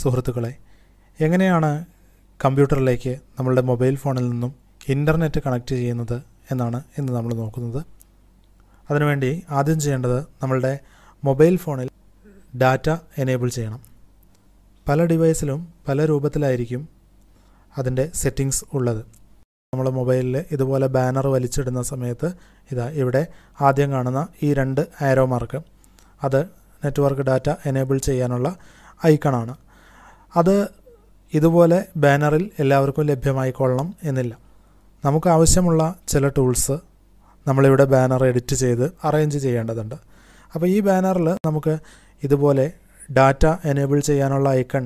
സുഹൃത്തുക്കളെ എങ്ങനെയാണ് കമ്പ്യൂട്ടറിലേക്ക് നമ്മളുടെ മൊബൈൽ ഫോണിൽ നിന്നും ഇൻ്റർനെറ്റ് കണക്റ്റ് ചെയ്യുന്നത് എന്നാണ് ഇന്ന് നമ്മൾ നോക്കുന്നത് അതിനുവേണ്ടി ആദ്യം ചെയ്യേണ്ടത് നമ്മളുടെ മൊബൈൽ ഫോണിൽ ഡാറ്റ എനേബിൾ ചെയ്യണം പല ഡിവൈസിലും പല രൂപത്തിലായിരിക്കും അതിൻ്റെ സെറ്റിങ്സ് ഉള്ളത് നമ്മൾ മൊബൈലിൽ ഇതുപോലെ ബാനർ വലിച്ചിടുന്ന സമയത്ത് ഇതാ ഇവിടെ ആദ്യം കാണുന്ന ഈ രണ്ട് ആരോ മാർക്ക് അത് നെറ്റ്വർക്ക് ഡാറ്റ എനേബിൾ ചെയ്യാനുള്ള ഐക്കണാണ് അത് ഇതുപോലെ ബാനറിൽ എല്ലാവർക്കും ലഭ്യമായിക്കൊള്ളണം എന്നില്ല നമുക്ക് ആവശ്യമുള്ള ചില ടൂൾസ് നമ്മളിവിടെ ബാനർ എഡിറ്റ് ചെയ്ത് അറേഞ്ച് ചെയ്യേണ്ടതുണ്ട് അപ്പോൾ ഈ ബാനറിൽ നമുക്ക് ഇതുപോലെ ഡാറ്റ എനേബിൾ ചെയ്യാനുള്ള ഐക്കൺ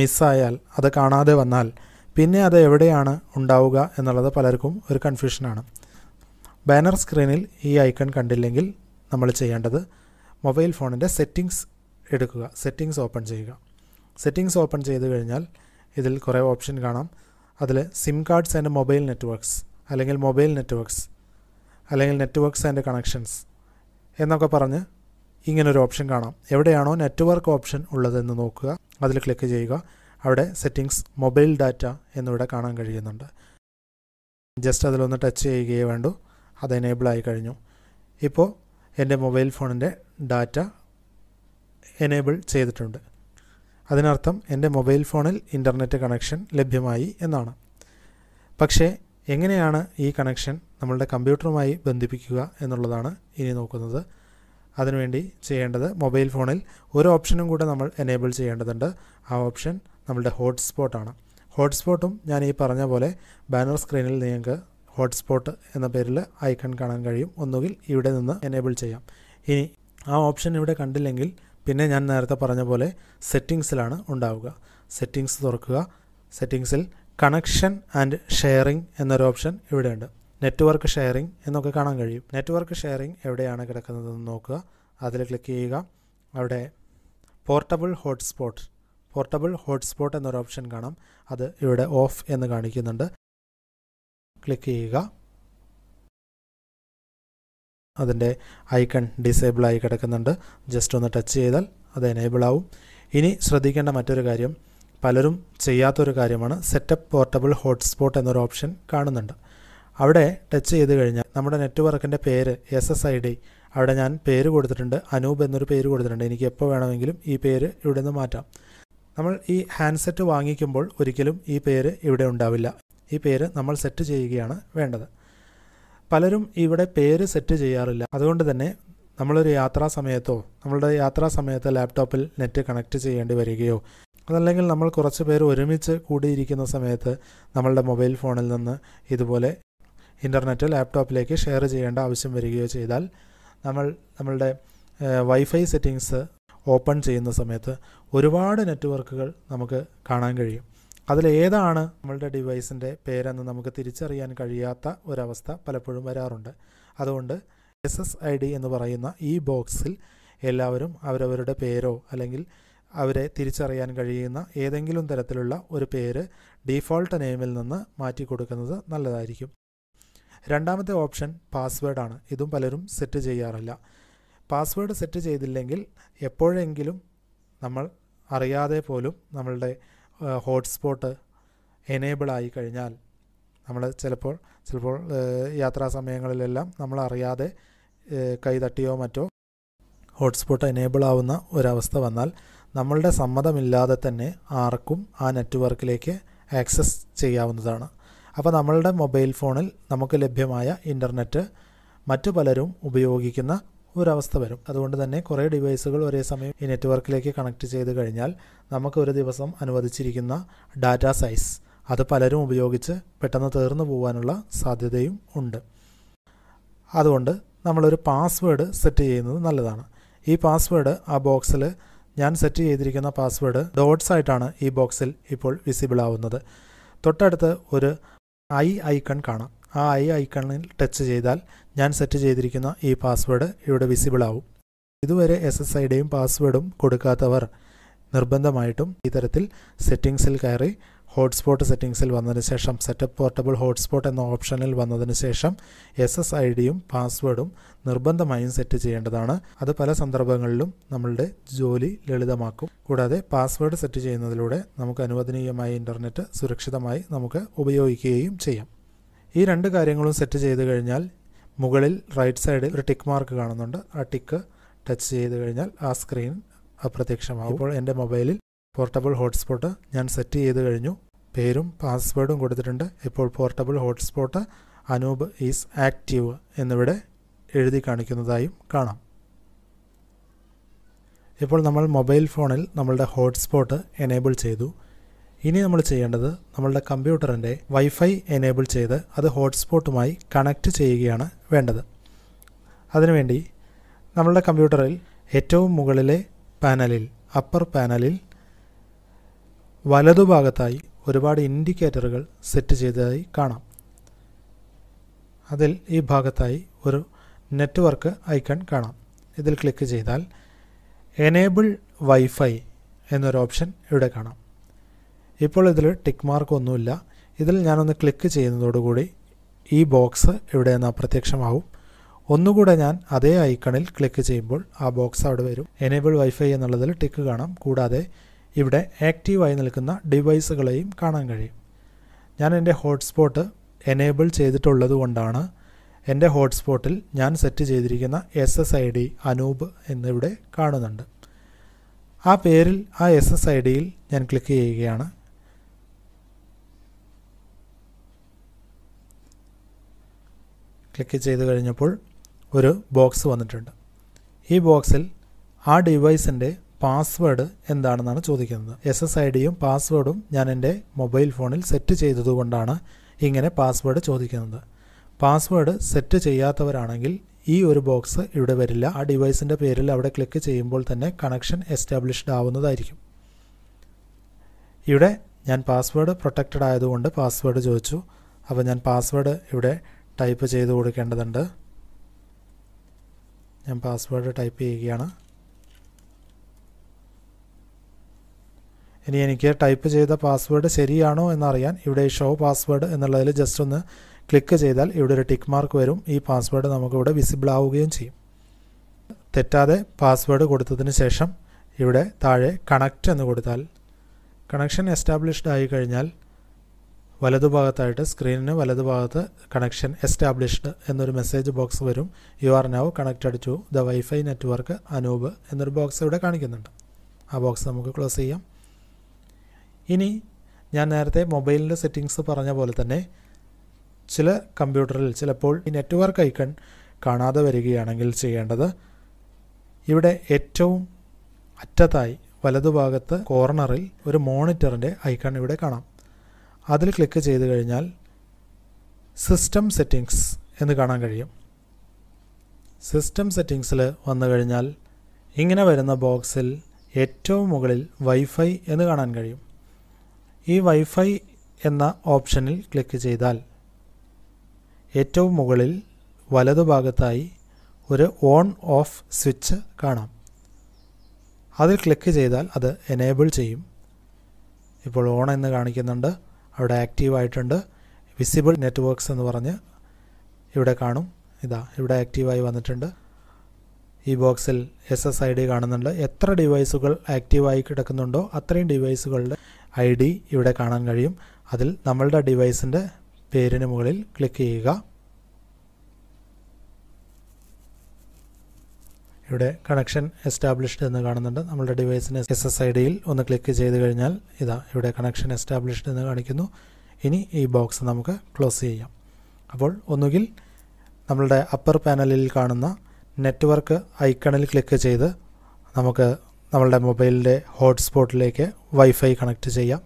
മിസ്സായാൽ അത് കാണാതെ വന്നാൽ പിന്നെ അത് എവിടെയാണ് ഉണ്ടാവുക എന്നുള്ളത് പലർക്കും ഒരു കൺഫ്യൂഷനാണ് ബാനർ സ്ക്രീനിൽ ഈ ഐക്കൺ കണ്ടില്ലെങ്കിൽ നമ്മൾ ചെയ്യേണ്ടത് മൊബൈൽ ഫോണിൻ്റെ സെറ്റിങ്സ് എടുക്കുക സെറ്റിങ്സ് ഓപ്പൺ ചെയ്യുക സെറ്റിങ്സ് ഓപ്പൺ ചെയ്ത് കഴിഞ്ഞാൽ ഇതിൽ കുറേ ഓപ്ഷൻ കാണാം അതിൽ SIM cards and mobile networks അല്ലെങ്കിൽ മൊബൈൽ നെറ്റ്വർക്ക്സ് അല്ലെങ്കിൽ നെറ്റ്വർക്ക്സ് ആൻഡ് കണക്ഷൻസ് എന്നൊക്കെ പറഞ്ഞ് ഇങ്ങനൊരു ഓപ്ഷൻ കാണാം എവിടെയാണോ നെറ്റ്വർക്ക് ഓപ്ഷൻ ഉള്ളതെന്ന് നോക്കുക അതിൽ ക്ലിക്ക് ചെയ്യുക അവിടെ സെറ്റിങ്സ് മൊബൈൽ ഡാറ്റ എന്നിവിടെ കാണാൻ കഴിയുന്നുണ്ട് ജസ്റ്റ് അതിലൊന്ന് ടച്ച് ചെയ്യുകയേ വേണ്ടൂ അത് എനേബിൾ ആയി കഴിഞ്ഞു ഇപ്പോൾ എൻ്റെ മൊബൈൽ ഫോണിൻ്റെ ഡാറ്റ എനേബിൾ ചെയ്തിട്ടുണ്ട് അതിനർത്ഥം എൻ്റെ മൊബൈൽ ഫോണിൽ ഇൻ്റർനെറ്റ് കണക്ഷൻ ലഭ്യമായി എന്നാണ് പക്ഷേ എങ്ങനെയാണ് ഈ കണക്ഷൻ നമ്മളുടെ കമ്പ്യൂട്ടറുമായി ബന്ധിപ്പിക്കുക എന്നുള്ളതാണ് ഇനി നോക്കുന്നത് അതിനുവേണ്ടി ചെയ്യേണ്ടത് മൊബൈൽ ഫോണിൽ ഒരു ഓപ്ഷനും കൂടെ നമ്മൾ എനേബിൾ ചെയ്യേണ്ടതുണ്ട് ആ ഓപ്ഷൻ നമ്മളുടെ ഹോട്ട്സ്പോട്ടാണ് ഹോട്ട്സ്പോട്ടും ഞാൻ ഈ പറഞ്ഞ പോലെ ബാനർ സ്ക്രീനിൽ നിങ്ങൾക്ക് ഹോട്ട്സ്പോട്ട് എന്ന പേരിൽ ഐക്കൺ കാണാൻ കഴിയും ഒന്നുകിൽ ഇവിടെ നിന്ന് എനേബിൾ ചെയ്യാം ഇനി ആ ഓപ്ഷൻ ഇവിടെ കണ്ടില്ലെങ്കിൽ പിന്നെ ഞാൻ നേരത്തെ പറഞ്ഞ പോലെ സെറ്റിങ്സിലാണ് ഉണ്ടാവുക സെറ്റിങ്സ് തുറക്കുക സെറ്റിങ്സിൽ കണക്ഷൻ ആൻഡ് ഷെയറിംഗ് എന്നൊരു ഓപ്ഷൻ ഇവിടെയുണ്ട് നെറ്റ്വർക്ക് ഷെയറിംഗ് എന്നൊക്കെ കാണാൻ കഴിയും നെറ്റ്വർക്ക് ഷെയറിംഗ് എവിടെയാണ് കിടക്കുന്നതെന്ന് നോക്കുക അതിൽ ക്ലിക്ക് ചെയ്യുക അവിടെ പോർട്ടബിൾ ഹോട്ട്സ്പോട്ട് പോർട്ടബിൾ ഹോട്ട്സ്പോട്ട് എന്നൊരു ഓപ്ഷൻ കാണാം അത് ഇവിടെ ഓഫ് എന്ന് കാണിക്കുന്നുണ്ട് ക്ലിക്ക് ചെയ്യുക അതിൻ്റെ ഐക്കൺ ഡിസേബിളായി കിടക്കുന്നുണ്ട് ജസ്റ്റ് ഒന്ന് ടച്ച് ചെയ്താൽ അത് എനേബിൾ ആവും ഇനി ശ്രദ്ധിക്കേണ്ട മറ്റൊരു കാര്യം പലരും ചെയ്യാത്തൊരു കാര്യമാണ് സെറ്റപ്പ് പോർട്ടബിൾ ഹോട്ട്സ്പോട്ട് എന്നൊരു ഓപ്ഷൻ കാണുന്നുണ്ട് അവിടെ ടച്ച് ചെയ്ത് കഴിഞ്ഞാൽ നമ്മുടെ നെറ്റ്വർക്കിൻ്റെ പേര് എസ് എസ് ഐ ഡി അവിടെ ഞാൻ പേര് കൊടുത്തിട്ടുണ്ട് അനൂപ് എന്നൊരു പേര് കൊടുത്തിട്ടുണ്ട് എനിക്ക് എപ്പോൾ വേണമെങ്കിലും ഈ പേര് ഇവിടെ നിന്ന് മാറ്റാം നമ്മൾ ഈ ഹാൻഡ്സെറ്റ് വാങ്ങിക്കുമ്പോൾ ഒരിക്കലും ഈ പേര് ഇവിടെ ഉണ്ടാവില്ല ഈ പേര് നമ്മൾ സെറ്റ് ചെയ്യുകയാണ് വേണ്ടത് പലരും ഇവിടെ പേര് സെറ്റ് ചെയ്യാറില്ല അതുകൊണ്ട് തന്നെ നമ്മളൊരു യാത്രാ സമയത്തോ നമ്മളുടെ യാത്രാ സമയത്ത് ലാപ്ടോപ്പിൽ നെറ്റ് കണക്ട് ചെയ്യേണ്ടി വരികയോ അതല്ലെങ്കിൽ നമ്മൾ കുറച്ച് പേർ ഒരുമിച്ച് കൂടിയിരിക്കുന്ന സമയത്ത് നമ്മളുടെ മൊബൈൽ ഫോണിൽ നിന്ന് ഇതുപോലെ ഇൻ്റർനെറ്റ് ലാപ്ടോപ്പിലേക്ക് ഷെയർ ചെയ്യേണ്ട ആവശ്യം വരികയോ ചെയ്താൽ നമ്മൾ നമ്മളുടെ വൈഫൈ സെറ്റിങ്സ് ഓപ്പൺ ചെയ്യുന്ന സമയത്ത് ഒരുപാട് നെറ്റ്വർക്കുകൾ നമുക്ക് കാണാൻ കഴിയും അതിലേതാണ് നമ്മളുടെ ഡിവൈസിൻ്റെ പേരെന്ന് നമുക്ക് തിരിച്ചറിയാൻ കഴിയാത്ത ഒരവസ്ഥ പലപ്പോഴും വരാറുണ്ട് അതുകൊണ്ട് എസ് എസ് ഐ ഡി എന്ന് പറയുന്ന ഈ ബോക്സിൽ എല്ലാവരും അവരവരുടെ പേരോ അല്ലെങ്കിൽ അവരെ തിരിച്ചറിയാൻ കഴിയുന്ന ഏതെങ്കിലും തരത്തിലുള്ള ഒരു പേര് ഡീഫോൾട്ട് നെയിമിൽ നിന്ന് മാറ്റി കൊടുക്കുന്നത് നല്ലതായിരിക്കും രണ്ടാമത്തെ ഓപ്ഷൻ പാസ്വേഡാണ് ഇതും പലരും സെറ്റ് ചെയ്യാറില്ല പാസ്വേഡ് സെറ്റ് ചെയ്തില്ലെങ്കിൽ എപ്പോഴെങ്കിലും നമ്മൾ അറിയാതെ പോലും നമ്മളുടെ ഹോട്ട്സ്പോട്ട് എനേബിൾ ആയി കഴിഞ്ഞാൽ നമ്മൾ ചിലപ്പോൾ ചിലപ്പോൾ യാത്രാ സമയങ്ങളിലെല്ലാം അറിയാതെ കൈതട്ടിയോ മറ്റോ ഹോട്ട്സ്പോട്ട് എനേബിൾ ആവുന്ന ഒരവസ്ഥ വന്നാൽ നമ്മളുടെ സമ്മതമില്ലാതെ തന്നെ ആർക്കും ആ നെറ്റ്വർക്കിലേക്ക് ആക്സസ് ചെയ്യാവുന്നതാണ് അപ്പോൾ നമ്മളുടെ മൊബൈൽ ഫോണിൽ നമുക്ക് ലഭ്യമായ ഇൻ്റർനെറ്റ് മറ്റു പലരും ഉപയോഗിക്കുന്ന ഒരവസ്ഥ വരും അതുകൊണ്ട് തന്നെ കുറേ ഡിവൈസുകൾ ഒരേ സമയം ഈ നെറ്റ്വർക്കിലേക്ക് കണക്ട് ചെയ്ത് കഴിഞ്ഞാൽ നമുക്ക് ഒരു ദിവസം അനുവദിച്ചിരിക്കുന്ന ഡാറ്റ സൈസ് അത് പലരും ഉപയോഗിച്ച് പെട്ടെന്ന് തീർന്നു പോകാനുള്ള സാധ്യതയും ഉണ്ട് അതുകൊണ്ട് നമ്മളൊരു പാസ്വേഡ് സെറ്റ് ചെയ്യുന്നത് നല്ലതാണ് ഈ പാസ്വേഡ് ആ ബോക്സിൽ ഞാൻ സെറ്റ് ചെയ്തിരിക്കുന്ന പാസ്വേഡ് ഡോട്ട്സ് ആയിട്ടാണ് ഈ ബോക്സിൽ ഇപ്പോൾ വിസിബിൾ ആവുന്നത് തൊട്ടടുത്ത് ഒരു ഐ ഐക്കൺ കാണാം ആ ഐ ഐക്കണിൽ ടച്ച് ചെയ്താൽ ഞാൻ സെറ്റ് ചെയ്തിരിക്കുന്ന ഈ പാസ്വേഡ് ഇവിടെ വിസിബിൾ ആവും ഇതുവരെ എസ് എസ് ഐഡിയും പാസ്വേഡും കൊടുക്കാത്തവർ നിർബന്ധമായിട്ടും ഇത്തരത്തിൽ സെറ്റിങ്സിൽ കയറി ഹോട്ട്സ്പോട്ട് സെറ്റിങ്സിൽ വന്നതിന് ശേഷം സെറ്റപ്പ് പോർട്ടബിൾ ഹോട്ട്സ്പോട്ട് എന്ന ഓപ്ഷനിൽ വന്നതിന് ശേഷം എസ് എസ് ഐ ഡിയും പാസ്വേഡും നിർബന്ധമായും സെറ്റ് ചെയ്യേണ്ടതാണ് അത് പല സന്ദർഭങ്ങളിലും നമ്മളുടെ ജോലി ലളിതമാക്കും കൂടാതെ പാസ്വേഡ് സെറ്റ് ചെയ്യുന്നതിലൂടെ നമുക്ക് അനുവദനീയമായ ഇൻ്റർനെറ്റ് സുരക്ഷിതമായി നമുക്ക് ഉപയോഗിക്കുകയും ചെയ്യാം ഈ രണ്ട് കാര്യങ്ങളും സെറ്റ് ചെയ്ത് കഴിഞ്ഞാൽ മുകളിൽ റൈറ്റ് സൈഡിൽ ഒരു ടിക്ക് മാർക്ക് കാണുന്നുണ്ട് ആ ടിക്ക് ടച്ച് ചെയ്ത് കഴിഞ്ഞാൽ ആ സ്ക്രീൻ അപ്രത്യക്ഷമാകും ഇപ്പോൾ എൻ്റെ മൊബൈലിൽ പോർട്ടബിൾ ഹോട്ട്സ്പോട്ട് ഞാൻ സെറ്റ് ചെയ്ത് കഴിഞ്ഞു പേരും പാസ്വേഡും കൊടുത്തിട്ടുണ്ട് ഇപ്പോൾ portable hotspot Anoop is active എന്നിവിടെ എഴുതി കാണിക്കുന്നതായും കാണാം ഇപ്പോൾ നമ്മൾ മൊബൈൽ ഫോണിൽ നമ്മളുടെ ഹോട്ട്സ്പോട്ട് എനേബിൾ ചെയ്തു ഇനി നമ്മൾ ചെയ്യേണ്ടത് നമ്മളുടെ കമ്പ്യൂട്ടറിൻ്റെ വൈഫൈ എനേബിൾ ചെയ്ത് അത് ഹോട്ട്സ്പോട്ടുമായി കണക്റ്റ് ചെയ്യുകയാണ് വേണ്ടത് അതിനുവേണ്ടി നമ്മളുടെ കമ്പ്യൂട്ടറിൽ ഏറ്റവും മുകളിലെ പാനലിൽ അപ്പർ പാനലിൽ വലതുഭാഗത്തായി ഒരുപാട് ഇൻഡിക്കേറ്ററുകൾ സെറ്റ് ചെയ്തതായി കാണാം അതിൽ ഈ ഭാഗത്തായി ഒരു നെറ്റ്വർക്ക് ഐക്കൺ കാണാം ഇതിൽ ക്ലിക്ക് ചെയ്താൽ എനേബിൾ വൈഫൈ എന്നൊരു ഓപ്ഷൻ ഇവിടെ കാണാം ഇപ്പോൾ ഇതിൽ ടിക്ക് മാർക്ക് ഒന്നുമില്ല ഇതിൽ ഞാനൊന്ന് ക്ലിക്ക് ചെയ്യുന്നതോടുകൂടി ഈ ബോക്സ് ഇവിടെ നിന്ന് അപ്രത്യക്ഷമാവും ഒന്നുകൂടെ ഞാൻ അതേ ഐക്കണിൽ ക്ലിക്ക് ചെയ്യുമ്പോൾ ആ ബോക്സ് അവിടെ വരും എനേബിൾ വൈഫൈ എന്നുള്ളതിൽ ടിക്ക് കാണാം കൂടാതെ ഇവിടെ ആക്റ്റീവായി നിൽക്കുന്ന ഡിവൈസുകളെയും കാണാൻ കഴിയും ഞാൻ എൻ്റെ ഹോട്ട്സ്പോട്ട് എനേബിൾ ചെയ്തിട്ടുള്ളത് കൊണ്ടാണ് എൻ്റെ ഹോട്ട്സ്പോട്ടിൽ ഞാൻ സെറ്റ് ചെയ്തിരിക്കുന്ന S S I D Anoop എന്നിവിടെ കാണുന്നുണ്ട് ആ പേരിൽ ആ എസ് എസ് ഐ ഡിയിൽ ഞാൻ ക്ലിക്ക് ചെയ്യുകയാണ് ക്ലിക്ക് ചെയ്ത് കഴിഞ്ഞപ്പോൾ ഒരു ബോക്സ് വന്നിട്ടുണ്ട് ഈ ബോക്സിൽ ആ ഡിവൈസിൻ്റെ പാസ്വേഡ് എന്താണെന്നാണ് ചോദിക്കുന്നത് എസ് എസ് ഐ ഡിയും പാസ്വേഡും ഞാൻ എൻ്റെ മൊബൈൽ ഫോണിൽ സെറ്റ് ചെയ്തതുകൊണ്ടാണ് ഇങ്ങനെ പാസ്വേഡ് ചോദിക്കുന്നത് പാസ്വേഡ് സെറ്റ് ചെയ്യാത്തവരാണെങ്കിൽ ഈ ഒരു ബോക്സ് ഇവിടെ വരില്ല ആ ഡിവൈസിൻ്റെ പേരിൽ അവിടെ ക്ലിക്ക് ചെയ്യുമ്പോൾ തന്നെ കണക്ഷൻ എസ്റ്റാബ്ലിഷ്ഡ് ആവുന്നതായിരിക്കും ഇവിടെ ഞാൻ പാസ്വേഡ് പ്രൊട്ടക്റ്റഡ് ആയതുകൊണ്ട് പാസ്വേഡ് ചോദിച്ചു അപ്പോൾ ഞാൻ പാസ്വേഡ് ഇവിടെ ടൈപ്പ് ചെയ്ത് കൊടുക്കേണ്ടതുണ്ട് ഞാൻ പാസ്വേഡ് ടൈപ്പ് ചെയ്യുകയാണ് ഇനി എനിക്ക് ടൈപ്പ് ചെയ്ത പാസ്വേഡ് ശരിയാണോ എന്നറിയാൻ ഇവിടെ ഷോ പാസ്വേഡ് എന്നുള്ളതിൽ ജസ്റ്റ് ഒന്ന് ക്ലിക്ക് ചെയ്താൽ ഇവിടെ ഒരു ടിക്ക് മാർക്ക് വരും ഈ പാസ്വേഡ് നമുക്കിവിടെ വിസിബിൾ ആവുകയും ചെയ്യും തെറ്റാതെ പാസ്വേഡ് കൊടുത്തതിന് ശേഷം ഇവിടെ താഴെ കണക്റ്റ് എന്ന് കൊടുത്താൽ കണക്ഷൻ എസ്റ്റാബ്ലിഷ്ഡ് ആയി കഴിഞ്ഞാൽ വലതുഭാഗത്തായിട്ട് സ്ക്രീനിന് വലതുഭാഗത്ത് കണക്ഷൻ എസ്റ്റാബ്ലിഷ്ഡ് എന്നൊരു മെസ്സേജ് ബോക്സ് വരും you are now connected to the wifi network Anoop എന്നൊരു ബോക്സ് ഇവിടെ കാണിക്കുന്നുണ്ട് ആ ബോക്സ് നമുക്ക് ക്ലോസ് ചെയ്യാം ഇനി ഞാൻ നേരത്തെ മൊബൈലിൻ്റെ സെറ്റിങ്സ് പറഞ്ഞ പോലെ തന്നെ ചില കമ്പ്യൂട്ടറിൽ ചിലപ്പോൾ ഈ നെറ്റ്വർക്ക് ഐക്കൺ കാണാതെ വരികയാണെങ്കിൽ ചെയ്യേണ്ടത് ഇവിടെ ഏറ്റവും അറ്റത്തായി വലതുഭാഗത്ത് കോർണറിൽ ഒരു മോണിറ്ററിൻ്റെ ഐക്കൺ ഇവിടെ കാണാം അതിൽ ക്ലിക്ക് ചെയ്ത് കഴിഞ്ഞാൽ സിസ്റ്റം സെറ്റിങ്സ് എന്ന് കാണാൻ കഴിയും സിസ്റ്റം സെറ്റിങ്സിൽ വന്നു കഴിഞ്ഞാൽ ഇങ്ങനെ വരുന്ന ബോക്സിൽ ഏറ്റവും മുകളിൽ വൈഫൈ എന്ന് കാണാൻ കഴിയും ഈ വൈഫൈ എന്ന ഓപ്ഷനിൽ ക്ലിക്ക് ചെയ്താൽ ഏറ്റവും മുകളിൽ വലതുഭാഗത്തായി ഒരു ഓൺ ഓഫ് സ്വിച്ച് കാണാം അതിൽ ക്ലിക്ക് ചെയ്താൽ അത് എനേബിൾ ചെയ്യും ഇപ്പോൾ ഓൺ എന്ന് കാണിക്കുന്നുണ്ട് അവിടെ ആയിട്ടുണ്ട് വിസിബിൾ നെറ്റ്വർക്ക്സ് എന്ന് പറഞ്ഞ് ഇവിടെ കാണും ഇതാ ഇവിടെ ആക്റ്റീവായി വന്നിട്ടുണ്ട് ഈ ബോക്സിൽ എസ് എസ് ഐ ഡി കാണുന്നുണ്ട് എത്ര ഡിവൈസുകൾ ആക്റ്റീവായി കിടക്കുന്നുണ്ടോ അത്രയും ഡിവൈസുകളുടെ ഐ ഡി ഇവിടെ കാണാൻ കഴിയും അതിൽ നമ്മളുടെ ഡിവൈസിൻ്റെ പേരിന് മുകളിൽ ക്ലിക്ക് ചെയ്യുക ഇവിടെ കണക്ഷൻ എസ്റ്റാബ്ലിഷ്ഡ് എന്ന് കാണുന്നുണ്ട് നമ്മുടെ ഡിവൈസിന് എസ് എസ് ഐ ഡിയിൽ ഒന്ന് ക്ലിക്ക് ചെയ്ത് കഴിഞ്ഞാൽ ഇതാ ഇവിടെ കണക്ഷൻ എസ്റ്റാബ്ലിഷ്ഡ് എന്ന് കാണിക്കുന്നു ഇനി ഈ ബോക്സ് നമുക്ക് ക്ലോസ് ചെയ്യാം അപ്പോൾ ഒന്നുകിൽ നമ്മളുടെ അപ്പർ പാനലിൽ കാണുന്ന നെറ്റ്വർക്ക് ഐക്കണിൽ ക്ലിക്ക് ചെയ്ത് നമുക്ക് നമ്മളുടെ മൊബൈലിൻ്റെ ഹോട്ട്സ്പോട്ടിലേക്ക് വൈഫൈ കണക്റ്റ് ചെയ്യാം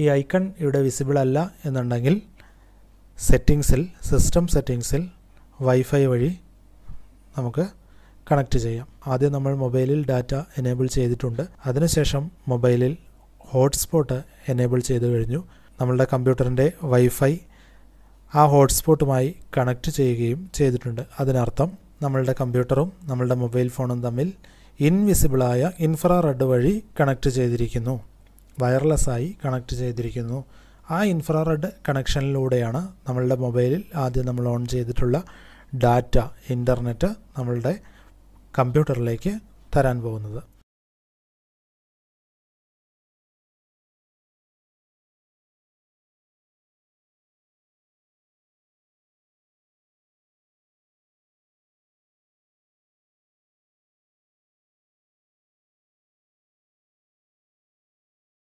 ഈ ഐക്കൺ ഇവിടെ വിസിബിൾ അല്ല എന്നുണ്ടെങ്കിൽ സെറ്റിങ്സിൽ സിസ്റ്റം സെറ്റിങ്സിൽ വൈഫൈ വഴി നമുക്ക് കണക്ട് ചെയ്യാം ആദ്യം നമ്മൾ മൊബൈലിൽ ഡാറ്റ എനേബിൾ ചെയ്തിട്ടുണ്ട് അതിനുശേഷം മൊബൈലിൽ ഹോട്ട്സ്പോട്ട് എനേബിൾ ചെയ്തു കഴിഞ്ഞു നമ്മളുടെ കമ്പ്യൂട്ടറിൻ്റെ വൈഫൈ ആ ഹോട്ട്സ്പോട്ടുമായി കണക്ട് ചെയ്യുകയും ചെയ്തിട്ടുണ്ട് അതിനർത്ഥം നമ്മളുടെ കമ്പ്യൂട്ടറും നമ്മളുടെ മൊബൈൽ ഫോണും തമ്മിൽ ഇൻവിസിബിളായ ഇൻഫ്രാറെഡ് വഴി കണക്ട് ചെയ്തിരിക്കുന്നു വയർലെസ്സായി കണക്ട് ചെയ്തിരിക്കുന്നു ആ ഇൻഫ്രാറെഡ് കണക്ഷനിലൂടെയാണ് നമ്മളുടെ മൊബൈലിൽ ആദ്യം നമ്മൾ ഓൺ ചെയ്തിട്ടുള്ള ഡാറ്റ ഇൻ്റർനെറ്റ് നമ്മളുടെ കമ്പ്യൂട്ടറിലേക്ക് തരാൻ പോകുന്നത്